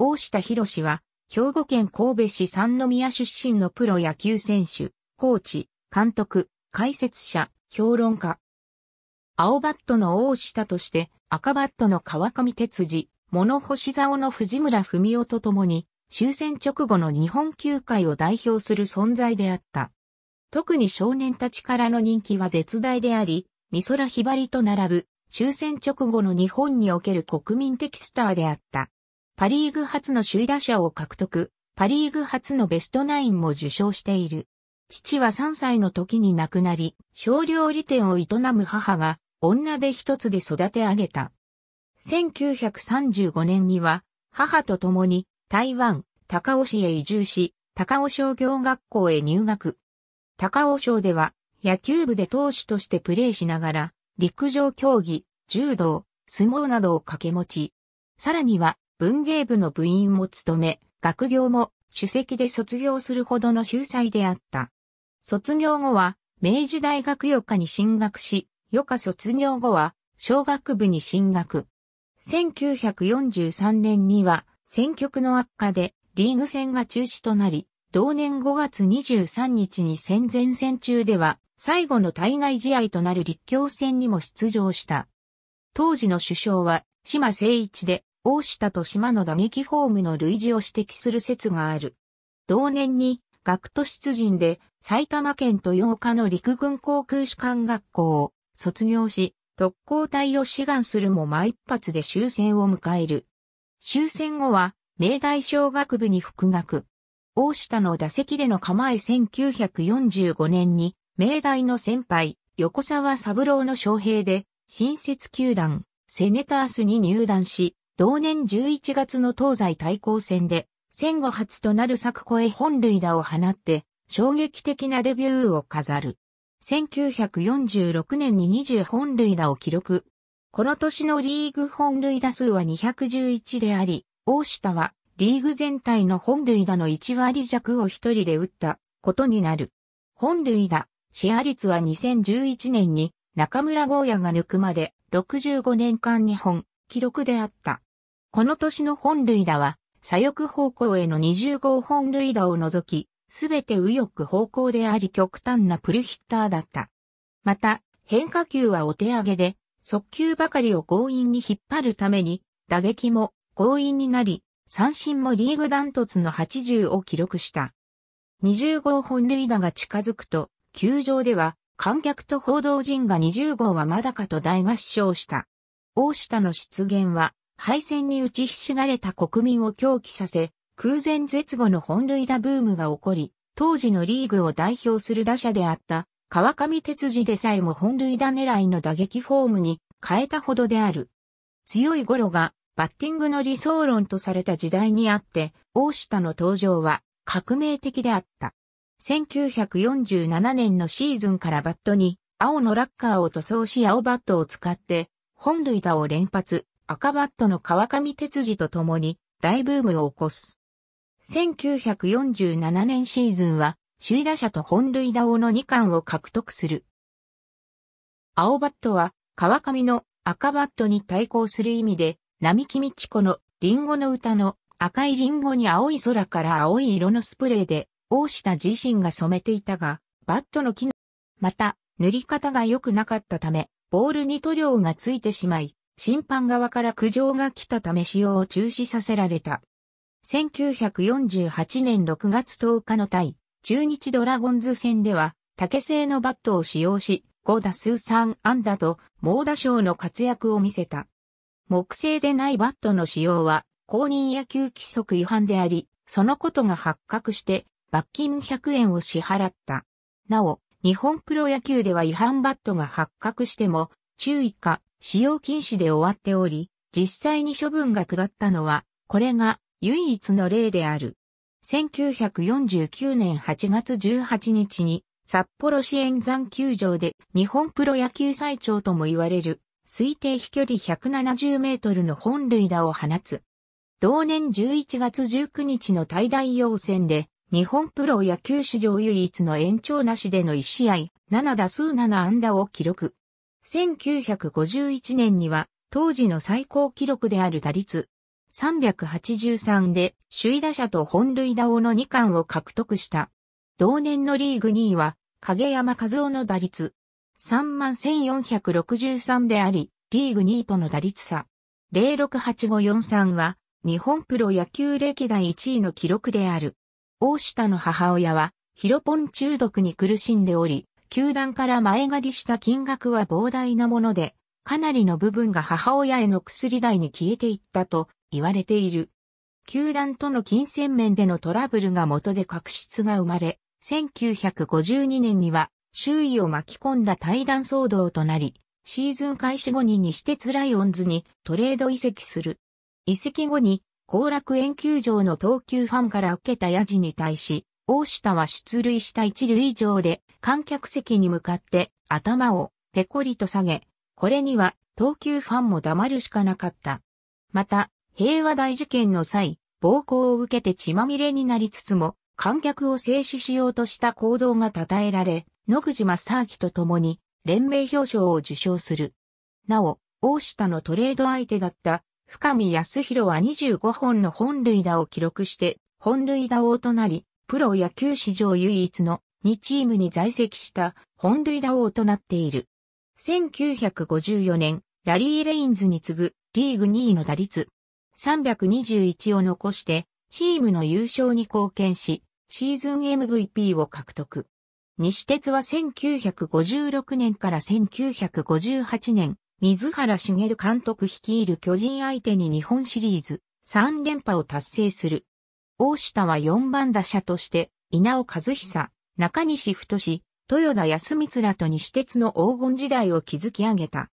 大下博士は、兵庫県神戸市三宮出身のプロ野球選手、コーチ、監督、解説者、評論家。青バットの大下として、赤バットの川上哲二、物干し竿の藤村文夫と共に、終戦直後の日本球界を代表する存在であった。特に少年たちからの人気は絶大であり、美空ひばりと並ぶ終戦直後の日本における国民的スターであった。パリーグ初の首位打者を獲得、パリーグ初のベストナインも受賞している。父は3歳の時に亡くなり、少量利店を営む母が、女で一つで育て上げた。1935年には、母と共に、台湾、高尾市へ移住し、高尾商業学校へ入学。高尾省では、野球部で投手としてプレーしながら、陸上競技、柔道、相撲などを掛け持ち。さらには、文芸部の部員も務め、学業も主席で卒業するほどの秀才であった。卒業後は、明治大学予科に進学し、予科卒業後は、小学部に進学。1943年には、戦局の悪化で、リーグ戦が中止となり、同年5月23日に戦前戦中では、最後の対外試合となる立教戦にも出場した。当時の首相は、島誠一で、大下と島の打撃フォームの類似を指摘する説がある。同年に、学徒出陣で埼玉県豊岡の陸軍航空士官学校を卒業し、特攻隊を志願するも間一発で終戦を迎える。終戦後は、明大小学部に復学。大下の打席での構え1945年に、明大の先輩、横沢三郎の将兵で、新設球団、セネタースに入団し、同年11月の東西対抗戦で、戦後初となる作越え本塁打を放って、衝撃的なデビューを飾る。1946年に20本塁打を記録。この年のリーグ本塁打数は211であり、大下はリーグ全体の本塁打の1割弱を一人で打ったことになる。本塁打、シェア率は2011年に中村豪也が抜くまで65年間2本記録であった。この年の本塁打は、左翼方向への20号本塁打を除き、すべて右翼方向であり極端なプルヒッターだった。また、変化球はお手上げで、速球ばかりを強引に引っ張るために、打撃も強引になり、三振もリーグダントツの80を記録した。20号本塁打が近づくと、球場では観客と報道陣が20号はまだかと大合唱した。大下の出現は敗戦に打ちひしがれた国民を狂気させ、空前絶後の本塁打ブームが起こり、当時のリーグを代表する打者であった川上哲司でさえも本塁打狙いの打撃フォームに変えたほどである。強いゴロがバッティングの理想論とされた時代にあって、大下の登場は革命的であった。1947年のシーズンからバットに青のラッカーを塗装し青バットを使って本塁打を連発。赤バットの川上哲司と共に大ブームを起こす。1947年シーズンは首位打者と本塁打王の2冠を獲得する。青バットは川上の赤バットに対抗する意味で、並木道子のリンゴの歌の赤いリンゴに青い空から青い色のスプレーで、大下自身が染めていたが、バットの機能、また塗り方が良くなかったため、ボールに塗料がついてしまい、審判側から苦情が来たため使用を中止させられた。1948年6月10日の対、中日ドラゴンズ戦では、竹製のバットを使用し、5打数3安打と猛打賞の活躍を見せた。木製でないバットの使用は公認野球規則違反であり、そのことが発覚して罰金100円を支払った。なお、日本プロ野球では違反バットが発覚しても注意か使用禁止で終わっており、実際に処分が下ったのは、これが唯一の例である。1949年8月18日に、札幌市円山球場で日本プロ野球最長とも言われる、推定飛距離170メートルの本塁打を放つ。同年11月19日の対大洋戦で、日本プロ野球史上唯一の延長なしでの1試合、7打数7安打を記録。1951年には当時の最高記録である打率383で首位打者と本塁打王の2冠を獲得した。同年のリーグ2位は影山和夫の打率31463であり、リーグ2位との打率差068543は日本プロ野球歴代1位の記録である。大下の母親はヒロポン中毒に苦しんでおり、球団から前借りした金額は膨大なもので、かなりの部分が母親への薬代に消えていったと言われている。球団との金銭面でのトラブルが元で確執が生まれ、1952年には周囲を巻き込んだ対談騒動となり、シーズン開始後に西鉄ライオンズにトレード移籍する。移籍後に後楽園球場の投球ファンから受けた野次に対し、大下は出塁した一塁以上で観客席に向かって頭をペコリと下げ、これには東急ファンも黙るしかなかった。また、平和大事件の際、暴行を受けて血まみれになりつつも、観客を制止しようとした行動が称えられ、野口正明と共に連名表彰を受賞する。なお、大下のトレード相手だった深見康弘は25本の本塁打を記録して、本塁打王となり、プロ野球史上唯一の2チームに在籍した本塁打王となっている。1954年、ラリー・レインズに次ぐリーグ2位の打率321を残してチームの優勝に貢献し、シーズン MVP を獲得。西鉄は1956年から1958年、水原茂監督率いる巨人相手に日本シリーズ3連覇を達成する。大下は4番打者として稲尾和久、中西太し、豊田康光らと西鉄の黄金時代を築き上げた。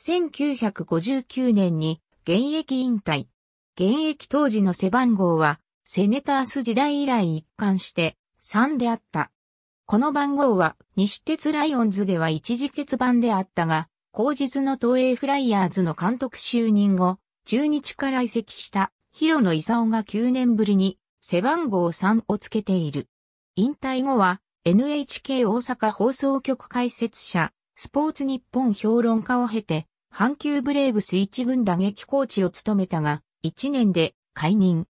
1959年に現役引退。現役当時の背番号は、セネタース時代以来一貫して3であった。この番号は西鉄ライオンズでは一時欠番であったが、後日の東映フライヤーズの監督就任後、中日から移籍した広野勲が9年ぶりに背番号3をつけている。引退後は NHK 大阪放送局解説者、スポーツ日本評論家を経て、阪急ブレーブス一軍打撃コーチを務めたが、1年で解任。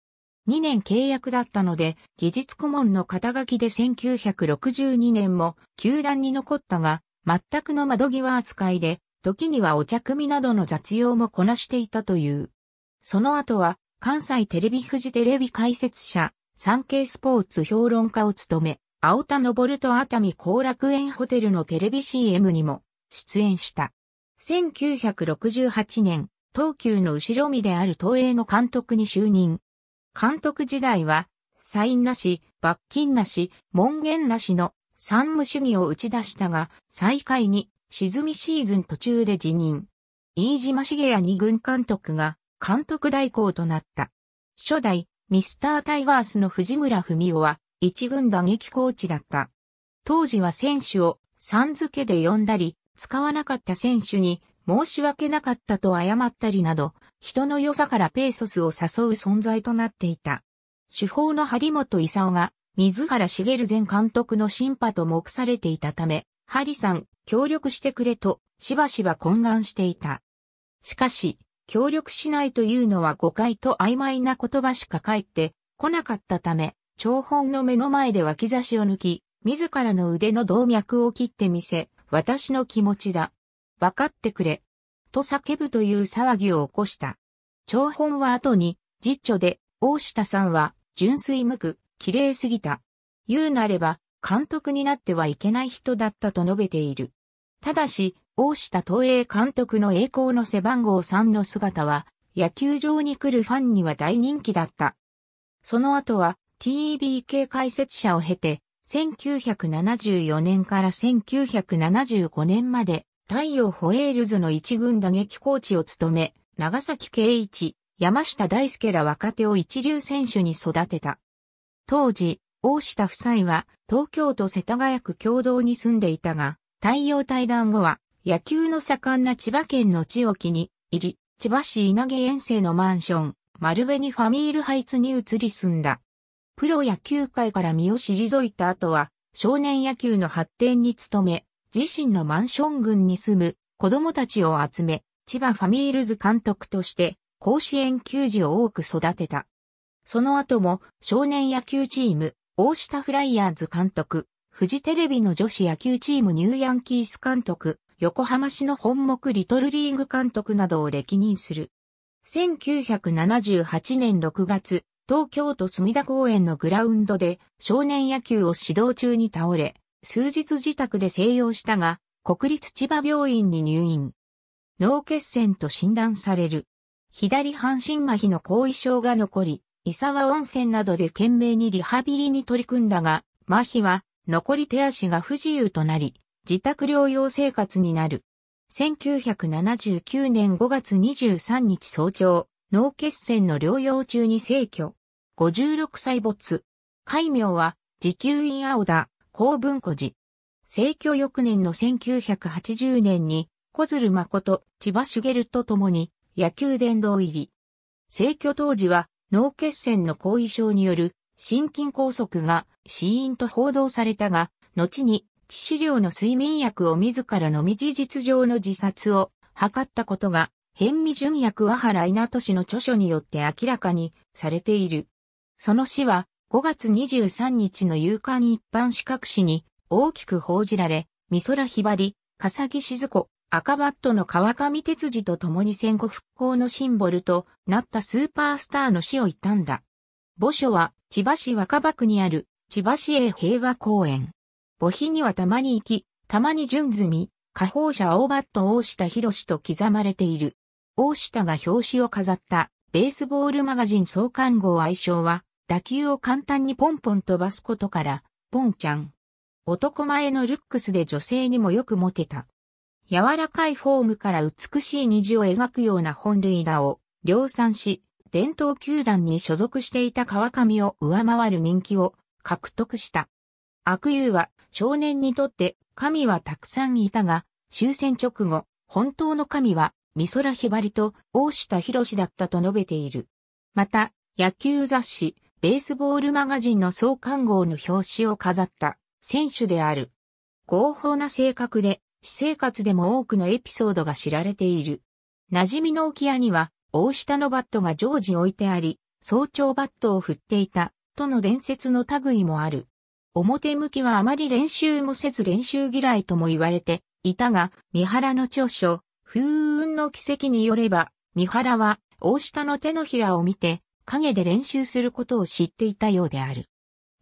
2年契約だったので、技術顧問の肩書きで1962年も球団に残ったが、全くの窓際扱いで、時にはお茶組などの雑用もこなしていたという。その後は、関西テレビ富士テレビ解説者、産経スポーツ評論家を務め、青田昇と熱海後楽園ホテルのテレビ CM にも出演した。1968年、東急の後ろ身である東映の監督に就任。監督時代は、サインなし、罰金なし、門限なしの三無主義を打ち出したが、最下位に沈みシーズン途中で辞任。飯島茂谷二軍監督が監督代行となった。初代ミスタータイガースの藤村文夫は一軍打撃コーチだった。当時は選手をさん付けで呼んだり、使わなかった選手に申し訳なかったと謝ったりなど、人の良さからペーソスを誘う存在となっていた。主砲の張本勲が、水原茂前監督の審判と目されていたため、ハリさん、協力してくれと、しばしば懇願していた。しかし、協力しないというのは誤解と曖昧な言葉しか返ってこなかったため、長本の目の前で脇差しを抜き、自らの腕の動脈を切ってみせ、私の気持ちだ。わかってくれ。と叫ぶという騒ぎを起こした。長本は後に、実著で、大下さんは、純粋無垢、綺麗すぎた。言うなれば、監督になってはいけない人だったと述べている。ただし、大下東映監督の栄光の背番号3の姿は、野球場に来るファンには大人気だった。その後は、TBK 解説者を経て、1974年から1975年まで、太陽ホエールズの一軍打撃コーチを務め、長崎圭一、山下大輔ら若手を一流選手に育てた。当時、大下夫妻は東京都世田谷区共同に住んでいたが、太陽退団後は野球の盛んな千葉県の地域に入り、千葉市稲毛遠征のマンション、丸紅ファミールハイツに移り住んだ。プロ野球界から身を退いた後は、少年野球の発展に努め、自身のマンション群に住む子供たちを集め、千葉ファミールズ監督として甲子園球児を多く育てた。その後も少年野球チーム、大下フライヤーズ監督、富士テレビの女子野球チームニューヤンキース監督、横浜市の本目リトルリーグ監督などを歴任する。1978年6月、東京都墨田公園のグラウンドで少年野球を指導中に倒れ、数日自宅で静養したが、国立千葉病院に入院。脳血栓と診断される。左半身麻痺の後遺症が残り、伊沢温泉などで懸命にリハビリに取り組んだが、麻痺は残り手足が不自由となり、自宅療養生活になる。1979年5月23日早朝、脳血栓の療養中に逝去。56歳没。戒名は、自給院青田、公文庫寺。逝去翌年の1980年に、小鶴誠、千葉茂と共に、野球殿堂入り。逝去当時は、脳血栓の後遺症による、心筋梗塞が死因と報道されたが、後に致死量の睡眠薬を自ら飲み事実上の自殺を図ったことが辺見純也桑原稲都氏の著書によって明らかにされている。その詩は5月23日の夕刊一般資格誌に大きく報じられ、美空ひばり、笠木静子、赤バットの川上哲二と共に戦後復興のシンボルとなったスーパースターの死を悼んだ。墓所は千葉市若葉区にある千葉市営平和公園。墓碑にはたまに行き、たまに順積み、下放者青バット大下博士と刻まれている。大下が表紙を飾ったベースボールマガジン創刊号愛称は、打球を簡単にポンポン飛ばすことから、ポンちゃん。男前のルックスで女性にもよくモテた。柔らかいフォームから美しい虹を描くような本塁打を量産し、伝統球団に所属していた川上を上回る人気を獲得した。悪友は少年にとって神はたくさんいたが、終戦直後、本当の神は美空ひばりと大下博士だったと述べている。また、野球雑誌、ベースボールマガジンの創刊号の表紙を飾った選手である。合法な性格で、私生活でも多くのエピソードが知られている。馴染みの置屋には、大下のバットが常時置いてあり、早朝バットを振っていた、との伝説の類もある。表向きはあまり練習もせず練習嫌いとも言われていたが、三原の長所、風雲の奇跡によれば、三原は大下の手のひらを見て、影で練習することを知っていたようである。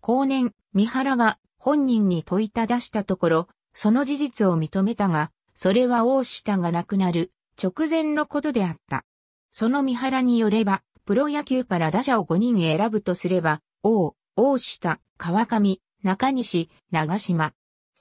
後年、三原が本人に問いただしたところ、その事実を認めたが、それは大下が亡くなる直前のことであった。その三原によれば、プロ野球から打者を5人選ぶとすれば、王、大下、川上、中西、長島。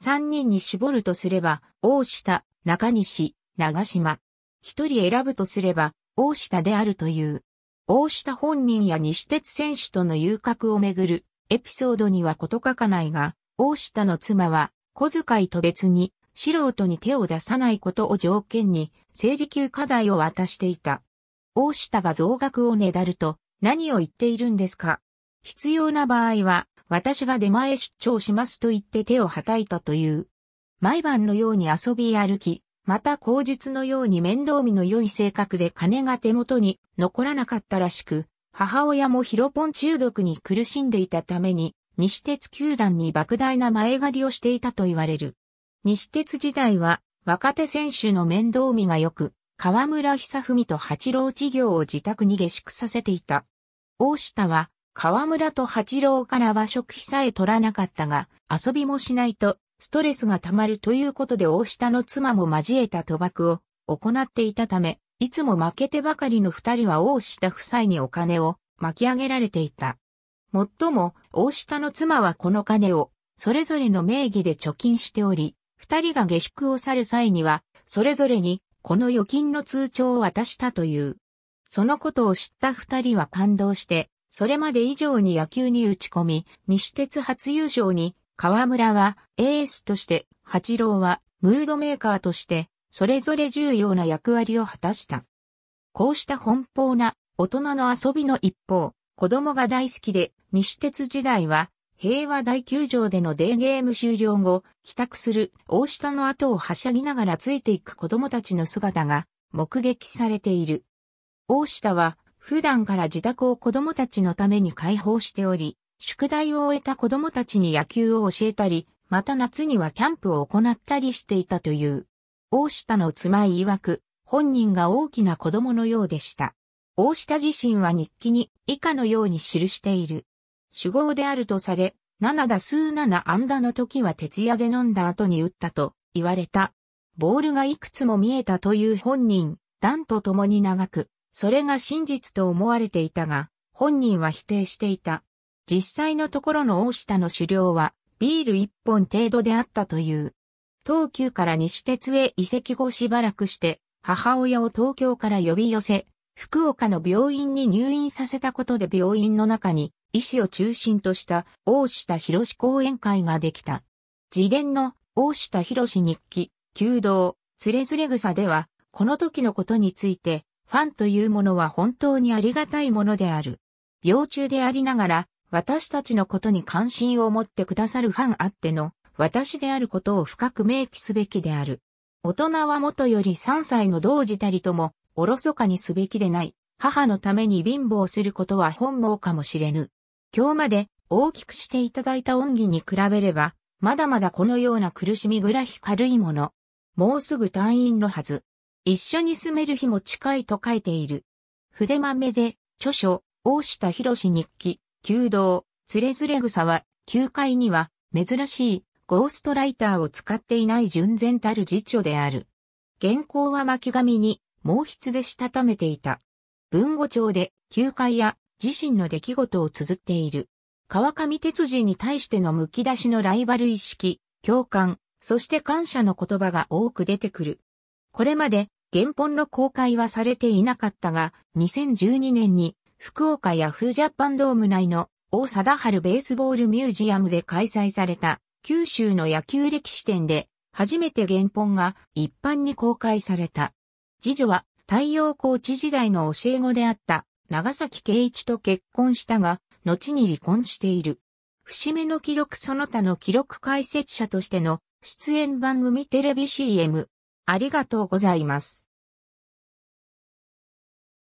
3人に絞るとすれば、大下、中西、長島。一人選ぶとすれば、大下であるという。大下本人や西鉄選手との遊郭をめぐるエピソードには事書かないが、大下の妻は小遣いと別に素人に手を出さないことを条件に生理級課題を渡していた。大下が増額をねだると何を言っているんですか必要な場合は私が出前出張しますと言って手をはたいたという。毎晩のように遊び歩き、また口述のように面倒見の良い性格で金が手元に残らなかったらしく、母親もヒロポン中毒に苦しんでいたために、西鉄球団に莫大な前借りをしていたと言われる。西鉄時代は若手選手の面倒見が良く、河村久文と八郎事業を自宅に下宿させていた。大下は河村と八郎からは食費さえ取らなかったが、遊びもしないとストレスが溜まるということで大下の妻も交えた賭博を行っていたため、いつも負けてばかりの二人は大下夫妻にお金を巻き上げられていた。もっとも、大下の妻はこの金を、それぞれの名義で貯金しており、二人が下宿を去る際には、それぞれに、この預金の通帳を渡したという。そのことを知った二人は感動して、それまで以上に野球に打ち込み、西鉄初優勝に河村はエースとして、八郎はムードメーカーとして、それぞれ重要な役割を果たした。こうした奔放な大人の遊びの一方、子供が大好きで、西鉄時代は、平和大球場でのデーゲーム終了後、帰宅する大下の後をはしゃぎながらついていく子供たちの姿が目撃されている。大下は普段から自宅を子供たちのために開放しており、宿題を終えた子供たちに野球を教えたり、また夏にはキャンプを行ったりしていたという。大下の妻い曰く、本人が大きな子供のようでした。大下自身は日記に以下のように記している。主語であるとされ、七打数七安打の時は徹夜で飲んだ後に打ったと言われた。ボールがいくつも見えたという本人、段と共に長く、それが真実と思われていたが、本人は否定していた。実際のところの大下の狩猟はビール1本程度であったという。東急から西鉄へ移籍後しばらくして、母親を東京から呼び寄せ、福岡の病院に入院させたことで病院の中に医師を中心とした大下博士講演会ができた。自伝の大下博士日記、弓道、つれずれ草では、この時のことについて、ファンというものは本当にありがたいものである。病中でありながら、私たちのことに関心を持ってくださるファンあっての、私であることを深く明記すべきである。大人はもとより3歳の同時たりとも、おろそかにすべきでない。母のために貧乏することは本望かもしれぬ。今日まで大きくしていただいた恩義に比べれば、まだまだこのような苦しみぐらひ軽いもの。もうすぐ退院のはず。一緒に住める日も近いと書いている。筆まめで、著書、大下博士日記、弓道、つれずれ草は、旧会には、珍しい、ゴーストライターを使っていない純然たる辞書である。原稿は巻紙に、毛筆でしたためていた。文語帳で、旧会や、自身の出来事を綴っている。川上哲司に対しての剥き出しのライバル意識、共感、そして感謝の言葉が多く出てくる。これまで、原本の公開はされていなかったが、2012年に福岡ヤフージャパンドーム内の大貞治ベースボールミュージアムで開催された九州の野球歴史展で初めて原本が一般に公開された。次女は太陽コーチ時代の教え子であった長崎圭一と結婚したが、後に離婚している。節目の記録その他の記録解説者としての出演番組テレビ CM。ありがとうございます。